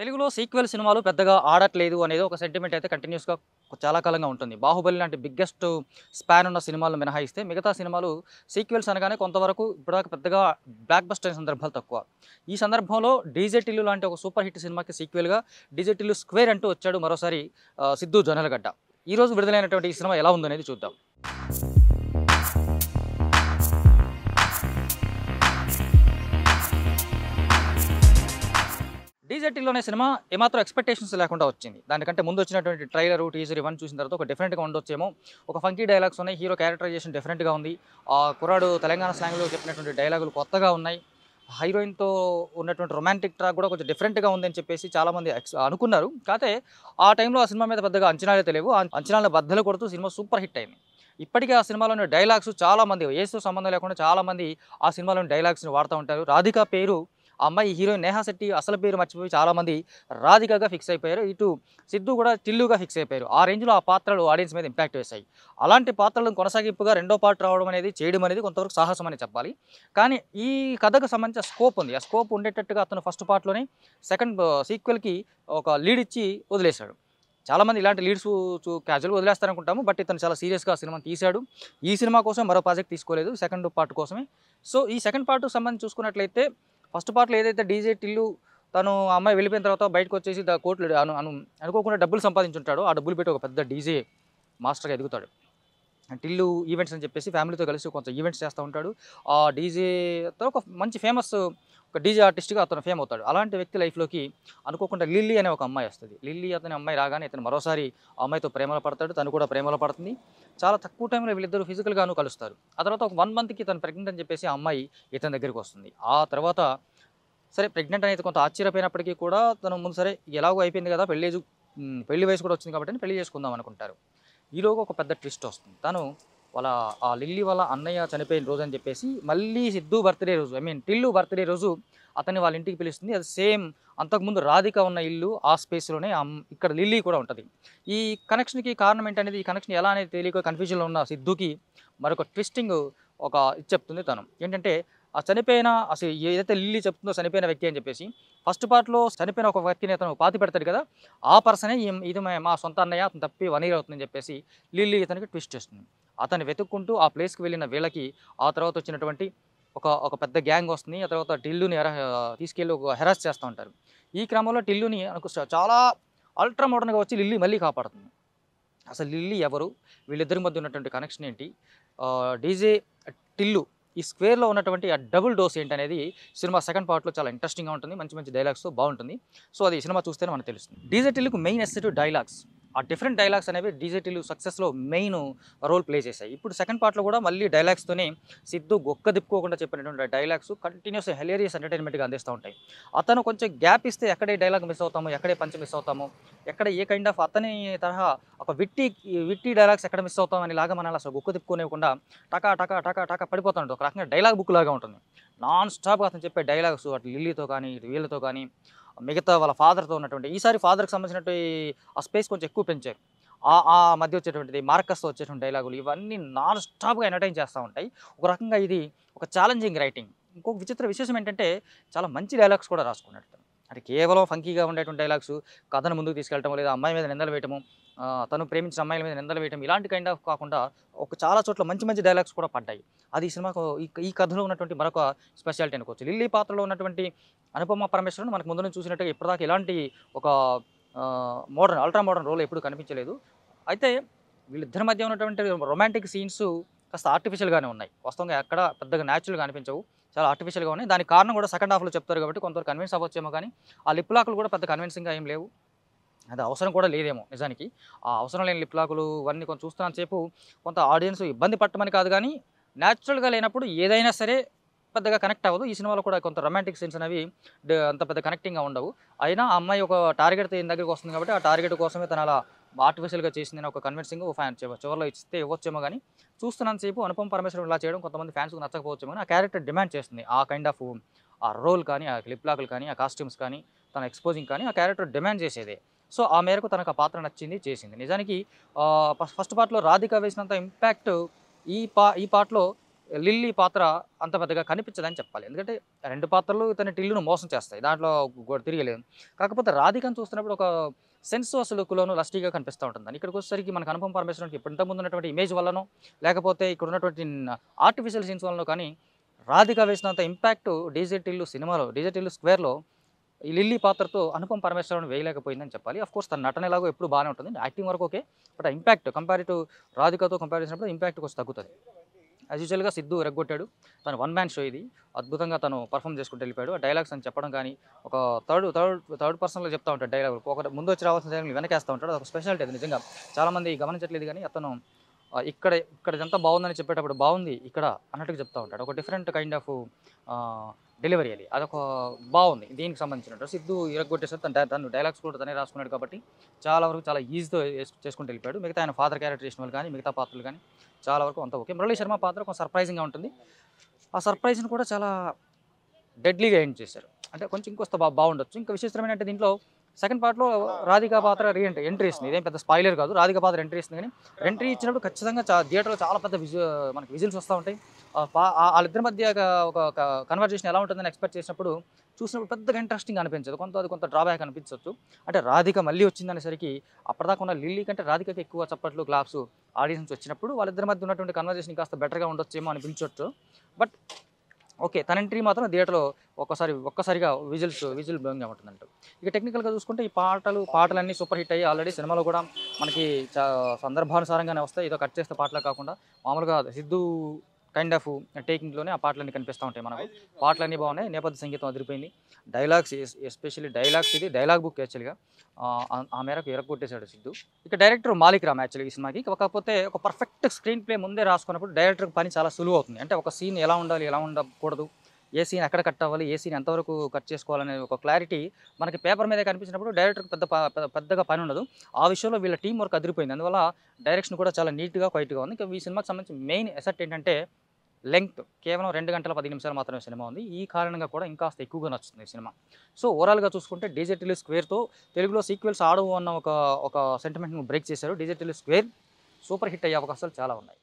తెలుగులో సీక్వెల్ సినిమాలు పెద్దగా ఆడట్లేదు అనేది ఒక సెంటిమెంట్ అయితే కంటిన్యూస్గా చాలా కాలంగా ఉంటుంది బాహుబలి లాంటి బిగ్గెస్ట్ స్పాన్ ఉన్న సినిమాలను మినహాయిస్తే మిగతా సినిమాలు సీక్వెల్స్ అనగానే కొంతవరకు ఇప్పటిదాకా పెద్దగా బ్లాక్ బస్ట్ అయిన సందర్భాలు తక్కువ ఈ సందర్భంలో డీజెటిల్లు లాంటి ఒక సూపర్ హిట్ సినిమాకి సీక్వెల్గా డీజెటిల్లు స్క్వేర్ అంటూ వచ్చాడు మరోసారి సిద్ధు జొన్నలగడ్డ ఈరోజు విడుదలైనటువంటి ఈ సినిమా ఎలా ఉందనేది చూద్దాం టీజర్టీలోనే సినిమా ఏమాత్రం ఎక్స్పెక్టేషన్స్ లేకుండా వచ్చింది దానికంటే ముందు వచ్చినటువంటి ట్రైలర్ టీజర్ ఇవన్నీ చూసిన తర్వాత ఒక డిఫరెంట్గా ఉండొచ్చేమో ఒక ఫంకీ డైలాగ్స్ ఉన్నాయి హీరో క్యారెక్టరైజేషన్ డిఫరెంట్గా ఉంది ఆ కురాడు తెలంగాణ స్లాంగ్లో చెప్పినటువంటి డైలాగులు కొత్తగా ఉన్నాయి హీరోయిన్తో ఉన్నటువంటి రొమాంటిక్ ట్రాక్ కూడా కొంచెం డిఫరెంట్గా ఉందని చెప్పేసి చాలామంది అనుకున్నారు కాకపోతే ఆ టైంలో ఆ సినిమా మీద పెద్దగా అంచనాలే తెలియవు అంచనాలను బద్దలు కొడుతూ సినిమా సూపర్ హిట్ అయింది ఇప్పటికీ ఆ సినిమాలోని డైలాగ్స్ చాలామంది ఏసు సంబంధం లేకుండా చాలామంది ఆ సినిమాలోని డైలాగ్స్ని వాడుతూ ఉంటారు రాధికా పేరు అమ్మాయి హీరోయిన్ నేహా శెట్టి అసలు పేరు మర్చిపోయి చాలామంది రాధికగా ఫిక్స్ అయిపోయారు ఇటు సిద్ధు కూడా టిల్లుగా ఫిక్స్ అయిపోయారు ఆ రేంజ్లో ఆ పాత్రలు ఆడియన్స్ మీద ఇంపాక్ట్ వేశాయి అలాంటి పాత్రలను కొనసాగింపుగా రెండో పార్ట్ రావడం అనేది చేయడం అనేది కొంతవరకు సాహసం అని చెప్పాలి కానీ ఈ కథకు సంబంధించిన స్కోప్ ఉంది ఆ స్కోప్ ఉండేటట్టుగా అతను ఫస్ట్ పార్ట్లోనే సెకండ్ సీక్వెల్కి ఒక లీడ్ ఇచ్చి వదిలేశాడు చాలామంది ఇలాంటి లీడ్స్ క్యాజువల్ వదిలేస్తారనుకుంటాము బట్ ఇతను చాలా సీరియస్గా సినిమా తీశాడు ఈ సినిమా కోసం మరో ప్రాజెక్ట్ తీసుకోలేదు సెకండ్ పార్ట్ కోసమే సో ఈ సెకండ్ పార్ట్ సంబంధించి చూసుకున్నట్లయితే ఫస్ట్ పార్ట్లో ఏదైతే డీజే టిల్లు తను అమ్మాయి వెళ్ళిపోయిన తర్వాత బయటకు వచ్చేసి కోట్లు అను అను అనుకోకుండా డబ్బులు సంపాదించుంటాడు ఆ డబ్బులు పెట్టి ఒక పెద్ద డీజే మాస్టర్గా ఎదుగుతాడు టిల్లు ఈవెంట్స్ అని చెప్పేసి ఫ్యామిలీతో కలిసి కొంత ఈవెంట్స్ చేస్తూ ఉంటాడు ఆ డీజేతో ఒక మంచి ఫేమస్ ఒక డీజే ఆర్టిస్ట్గా అతను ఫేమ్ అవుతాడు అలాంటి వ్యక్తి లైఫ్లోకి అనుకోకుండా లిల్లీ అనే ఒక అమ్మాయి వస్తుంది లిల్లీ అతని అమ్మాయి రాగానే ఇతను మరోసారి అమ్మాయితో ప్రేమలో పడతాడు తను కూడా ప్రేమలో పడుతుంది చాలా తక్కువ టైంలో వీళ్ళిద్దరూ ఫిజికల్గాను కలుస్తారు ఆ తర్వాత ఒక వన్ మంత్కి తను ప్రెగ్నెంట్ అని చెప్పేసి ఆ అమ్మాయి ఇతని దగ్గరికి వస్తుంది ఆ తర్వాత సరే ప్రెగ్నెంట్ అనేది కొంత ఆశ్చర్యపోయినప్పటికీ కూడా తను ముందు సరే ఎలాగో అయిపోయింది కదా పెళ్లి పెళ్లి వయసు కూడా వచ్చింది కాబట్టి పెళ్లి చేసుకుందాం అనుకుంటారు ఈలోగా ఒక పెద్ద ట్విస్ట్ వస్తుంది తను వాళ్ళ ఆ లిల్లీ వాళ్ళ అన్నయ్య చనిపోయిన రోజు అని చెప్పేసి మళ్ళీ సిద్ధు బర్త్డే రోజు ఐ మీన్ టిల్లు బర్త్డే రోజు అతన్ని వాళ్ళ ఇంటికి పిలుస్తుంది అది సేమ్ అంతకుముందు రాధిక ఉన్న ఇల్లు ఆ స్పేస్లోనే ఇక్కడ లిల్లీ కూడా ఉంటుంది ఈ కనెక్షన్కి కారణం ఏంటనేది ఈ కనెక్షన్ ఎలా అనేది తెలియక కన్ఫ్యూజన్లో ఉన్న సిద్ధుకి మరొక ట్విస్టింగ్ ఒక ఇది చెప్తుంది తను ఏంటంటే ఆ చనిపోయిన అసలు ఏదైతే లిల్లీ చెప్తుందో చనిపోయిన వ్యక్తి అని చెప్పేసి ఫస్ట్ పార్ట్లో చనిపోయిన ఒక వ్యక్తిని అతను పాతి పెడతాడు కదా ఆ పర్సనే ఇది మా సొంత అన్నయ్య అతను తప్పి వన్ ఇయర్ అవుతుందని చెప్పేసి లిల్లీ ఇతనికి ట్విస్ట్ చేస్తుంది అతను వెతుక్కుంటూ ఆ ప్లేస్కి వెళ్ళిన వీళ్ళకి ఆ తర్వాత వచ్చినటువంటి ఒక ఒక పెద్ద గ్యాంగ్ వస్తుంది ఆ తర్వాత టిల్లుని తీసుకెళ్ళి ఒక హెరాస్ చేస్తూ ఉంటారు ఈ క్రమంలో టిల్లుని చాలా అల్ట్రా మోడర్న్గా వచ్చి లిల్లీ మళ్ళీ కాపాడుతుంది అసలు లిల్లీ ఎవరు వీళ్ళిద్దరి మధ్య ఉన్నటువంటి కనెక్షన్ ఏంటి డీజే టిల్లు ఈ స్క్వేర్లో ఉన్నటువంటి ఆ డబుల్ డోస్ ఏంటనేది సినిమా సెకండ్ పార్ట్లో చాలా ఇంట్రెస్టింగ్గా ఉంటుంది మంచి మంచి డైలాగ్స్తో బాగుంటుంది సో అది సినిమా చూస్తేనే మనకు తెలుస్తుంది డీజే టిల్లుకు మెయిన్ ఎస్సెట్ డైలాగ్స్ ఆ డిఫరెంట్ డైలాగ్స్ అనేవి డీజేటీలు సక్సెస్లో మెయిన్ రోల్ ప్లే చేశాయి ఇప్పుడు సెకండ్ పార్ట్లో కూడా మళ్ళీ డైలాగ్స్తోనే సిద్ధు గొక్క దిప్పుకోకుండా చెప్పినటువంటి డైలాగ్స్ కంటిన్యూస్ హెలేరియస్ ఎంటర్టైన్మెంట్గా అందిస్తూ ఉంటాయి అతను కొంచెం గ్యాప్ ఇస్తే ఎక్కడే డైలాగ్ మిస్ అవుతాము ఎక్కడే పంచ మిస్ అవుతాము ఎక్కడ ఏ కైండ్ ఆఫ్ అతని తరహా ఒక విట్టి విట్టి డైలాగ్స్ ఎక్కడ మిస్ అవుతాం అని లాగా మనం అసలు గొక్క తిప్పుకునేకుండా టకా టకా టకా టకా పడిపోతుంటుంది ఒక రకంగా డైలాగ్ బుక్ లాగా ఉంటుంది నాన్ స్టాప్గా అతను చెప్పే డైలాగ్స్ అటు లిల్లీతో కానీ ఇటు వీళ్ళతో కానీ మిగతా వాళ్ళ ఫాదర్తో ఉన్నటువంటి ఈసారి ఫాదర్కి సంబంధించినటువంటి ఆ స్పేస్ కొంచెం ఎక్కువ పెంచారు ఆ మధ్య వచ్చేటువంటిది మార్కస్తో వచ్చేటువంటి డైలాగులు ఇవన్నీ నాన్ స్టాప్గా ఎంటర్టైన్ చేస్తూ ఉంటాయి ఒక రకంగా ఇది ఒక ఛాలెంజింగ్ రైటింగ్ ఇంకొక విచిత్ర విశేషం ఏంటంటే చాలా మంచి డైలాగ్స్ కూడా రాసుకున్నట్టు అంటే కేవలం ఫంకీగా ఉండేటువంటి డైలాగ్స్ కథను ముందుకు తీసుకెళ్ళటం లేదా అమ్మాయి మీద నిందలు వేయటము తను ప్రేమించిన అమ్మాయిల మీద నిందలు వేయటం ఇలాంటి కైండ్ ఆఫ్ కాకుండా ఒక చాలా చోట్ల మంచి మంచి డైలాగ్స్ కూడా పడ్డాయి అది ఈ సినిమాకు ఈ కథలో ఉన్నటువంటి మరొక స్పెషాలిటీ అనుకోవచ్చు లిల్లీ పాత్రలో ఉన్నటువంటి అనుపమ పరమేశ్వరుని మనకు ముందు నుంచి చూసినట్టుగా ఇప్పటిదాకా ఇలాంటి ఒక మోడర్న్ అల్ట్రా మోడర్న్ రోల్ ఎప్పుడు కనిపించలేదు అయితే వీళ్ళిద్దరి మధ్య ఉన్నటువంటి రొమాంటిక్ సీన్స్ కాస్త ఆర్టిఫిషియల్గానే ఉన్నాయి వాస్తవంగా ఎక్కడ పెద్దగా న్యాచురల్గా అనిపించవు చాలా ఆర్టిఫిషియల్గా ఉన్నాయి దానికి కారణం కూడా సెకండ్ హాఫ్లో చెప్తారు కాబట్టి కొంతవరకు కన్విన్స్ అవ్వచ్చేమో కానీ ఆ లిప్ లాక్లు కూడా పెద్ద కన్విన్సింగ్గా ఏం లేవు అది అవసరం కూడా లేదేమో నిజానికి ఆ అవసరం లేని లిప్ లాకులు ఇవన్నీ కొంచెం చూస్తున్నాను సేపు కొంత ఆడియన్స్ ఇబ్బంది పట్టమని కాదు కానీ న్యాచురల్గా లేనప్పుడు ఏదైనా సరే పెద్దగా కనెక్ట్ అవ్వదు ఈ సినిమాలో కూడా కొంత రొమాంటిక్ సీన్స్ అనేవి అంత పెద్ద కనెక్టింగ్గా ఉండవు అయినా అమ్మాయి ఒక టార్గెట్ దగ్గరికి వస్తుంది కాబట్టి ఆ టార్గెట్ కోసమే తన అలా ఆర్టిఫిషియల్గా చేసిందని ఒక కన్విన్సింగ్ ఫ్యాన్ చివరిలో ఇస్తే ఇవ్వచ్చేమో కానీ సేపు అనుపమ పరమేశ్వరం ఇలా చేయడం కొంతమంది ఫ్యాన్స్కి నచ్చకపోవచ్చేమో కానీ ఆ క్యారెక్టర్ డిమాండ్ చేస్తుంది ఆ కైండ్ ఆఫ్ ఆ రోల్ కానీ ఆ క్లిప్ లాక్లు కానీ ఆ కాస్ట్యూమ్స్ కానీ తన ఎక్స్పోజింగ్ కానీ ఆ క్యారెక్టర్ డిమాండ్ చేసేదే సో ఆ మేరకు తనకు ఆ పాత్ర నచ్చింది చేసింది నిజానికి ఫస్ట్ పార్ట్లో రాధిక వేసినంత ఇంపాక్ట్ ఈ పా ఈ పార్ట్లో లిల్లీ పాత్ర అంత పెద్దగా కనిపించదని చెప్పాలి ఎందుకంటే రెండు పాత్రలు ఇతని టిల్లును మోసం చేస్తాయి దాంట్లో కూడా తిరగలేదు కాకపోతే రాధికను చూస్తున్నప్పుడు ఒక సెన్స్ అసలు కులోను లస్టీగా కనిపిస్తూ ఉంటుందని ఇక్కడికి వచ్చేసరికి మనకు అనుభవం పరమేశ్వరానికి ఇప్పుడు ఇంతకుముందు ఉన్నటువంటి ఇమేజ్ వల్లనో లేకపోతే ఇక్కడ ఉన్నటువంటి ఆర్టిఫిషియల్ సీన్స్ వల్లనో కానీ రాధిక వేసినంత ఇంపాక్ట్ డీజే టిల్లు సినిమాలో డీజే స్క్వేర్లో ఈ లిల్లీ పాత్రతో అనుపం పరమేశ్వరం వేయలేకపోయిందని చెప్పాలి అఫ్ కోర్స్ తన నటన ఎలాగో ఎప్పుడు బాగానే ఉంటుంది యాక్టింగ్ వరకు okay but impact compare to రాధికతో కంపేర్ చేసినప్పుడు ఇంపాక్ట్ కొంచెం తగ్గుతుంది యాజ్ యూజువల్గా సిద్ధు రెగ్గొట్టాడు తను వన్ మ్యాన్ షో ఇది అద్భుతంగా తను పర్ఫామ్ చేసుకుంటూ వెళ్ళిపోయాడు డైలాగ్స్ అని చెప్పడం కానీ ఒక థర్డ్ థర్డ్ థర్డ్ పర్సన్లో చెప్తా ఉంటాడు డైలాగ్ ఒక ముందు వచ్చి రావాల్సిన డైలాగ్ వెనకేస్తూ ఉంటాడు ఒక స్పెషాలిటీ అది నిజంగా చాలామంది గమనించట్లేదు కానీ అతను ఇక్కడ ఇక్కడ ఇదంతా బాగుందని చెప్పేటప్పుడు బాగుంది ఇక్కడ అన్నట్టుగా చెప్తూ ఉంటాడు ఒక డిఫరెంట్ కైండ్ ఆఫ్ డెలివరీ అది అదొక బాగుంది దీనికి సంబంధించిన సిద్ధు ఇరగొట్టేస్తే తన తను డైలాగ్స్ కూడా తనే రాసుకున్నాడు కాబట్టి చాలా వరకు చాలా ఈజీతో చేసుకుంటూ వెళ్ళిపోయాడు మిగతా ఆయన ఫాదర్ క్యారెక్టర్ చేసిన వాళ్ళు కానీ మిగతా పాత్రలు కానీ చాలా వరకు అంత ఓకే మురళీ శర్మ పాత్ర కొంచెం సర్ప్రైజింగ్గా ఉంటుంది ఆ సర్ప్రైజ్ని కూడా చాలా డెడ్లీగా ఎండ్ చేశారు అంటే కొంచెం ఇంకొస్త బాగుండొచ్చు ఇంకా విశేషమైన అంటే దీంట్లో సెకండ్ పార్ట్లో రాధికా పాత్ర రీ ఎంట్రీ ఎంట్రీ ఇస్తుంది ఇదేం పెద్ద స్పాయిలర్ కాదు రాధికా పాత్ర ఎంట్రీ ఇస్తుంది కానీ ఎంట్రీ ఇచ్చినప్పుడు ఖచ్చితంగా థియేటర్లో చాలా పెద్ద విజు మనకి విజిల్స్ వస్తూ ఉంటాయి వాళ్ళిద్దరి మధ్య ఒక కన్వర్జేషన్ ఎలా ఉంటుందని ఎక్స్పెక్ట్ చేసినప్పుడు చూసినప్పుడు పెద్దగా ఇంట్రెస్టింగ్ అనిపించదు కొంత అది కొంత డ్రాబ్యాక్ అనిపించవచ్చు అంటే రాధిక మళ్ళీ వచ్చిందనేసరికి అప్పటిదాకా ఉన్న లిల్లీ కంటే రాధికకి ఎక్కువ చప్పట్లు గ్లాప్స్ ఆడియన్స్ వచ్చినప్పుడు వాళ్ళిద్దరి మధ్య ఉన్నటువంటి కన్వర్జేషన్ కాస్త బెటర్గా ఉండొచ్చేమో అనిపించవచ్చు బట్ ఓకే తన ఎంట్రీ మాత్రం థియేటర్లో ఒక్కసారి ఒక్కసారిగా విజువల్స్ విజువల్ బ్లోయింగ్ ఉంటుందంట ఇక టెక్నికల్గా చూసుకుంటే ఈ పాటలు పాటలన్నీ సూపర్ హిట్ అయ్యి ఆల్రెడీ సినిమాలో కూడా మనకి సందర్భానుసారంగానే వస్తాయి ఏదో కట్ చేస్తే పాటలు కాకుండా మామూలుగా సిద్ధు కైండ్ ఆఫ్ టేకింగ్లోనే ఆ పాటలన్నీ కనిపిస్తూ ఉంటాయి మనకు పాటలన్నీ బాగున్నాయి నేపథ్య సంగీతం అదిరిపోయింది డైలాగ్స్ ఎస్పెషల్లీ డైలాగ్స్ ఇది డైలాగ్ బుక్ యాక్చువల్గా ఆ మేరకు ఎరగొట్టేశాడు సిద్ధు ఇక డైరెక్టర్ మాలిక్ రామ్ యాక్చువల్గా ఈ సినిమాకి కాకపోతే ఒక పర్ఫెక్ట్ స్క్రీన్ ప్లే ముందే రాసుకున్నప్పుడు డైరెక్టర్ పని చాలా సులువు అవుతుంది అంటే ఒక సీన్ ఎలా ఉండాలి ఎలా ఉండకూడదు ఏ సీన్ ఎక్కడ కట్ అవ్వాలి ఏ సీన్ ఎంతవరకు కట్ చేసుకోవాలనే ఒక క్లారిటీ మనకి పేపర్ మీద కనిపించినప్పుడు డైరెక్టర్ పెద్ద పెద్దగా పని ఉండదు ఆ విషయంలో వీళ్ళ టీం వర్క్ అదిరిపోయింది అందువల్ల డైరెక్షన్ కూడా చాలా నీట్గా క్వైట్గా ఉంది ఇంకా ఈ సినిమాకి సంబంధించి మెయిన్ ఎసెట్ ఏంటంటే లెంగ్త్ కేవలం రెండు గంటల పది నిమిషాలు మాత్రమే సినిమా ఉంది ఈ కారణంగా కూడా ఇంకాస్త ఎక్కువగా నచ్చుతుంది సినిమా సో ఓవరాల్గా చూసుకుంటే డిజిటల్ స్క్వేర్తో తెలుగులో సీక్వెల్స్ ఆడవు అన్న ఒక ఒక సెంటిమెంట్ను బ్రేక్ చేశారు డిజిటల్ స్క్వేర్ సూపర్ హిట్ అయ్యే అవకాశాలు చాలా ఉన్నాయి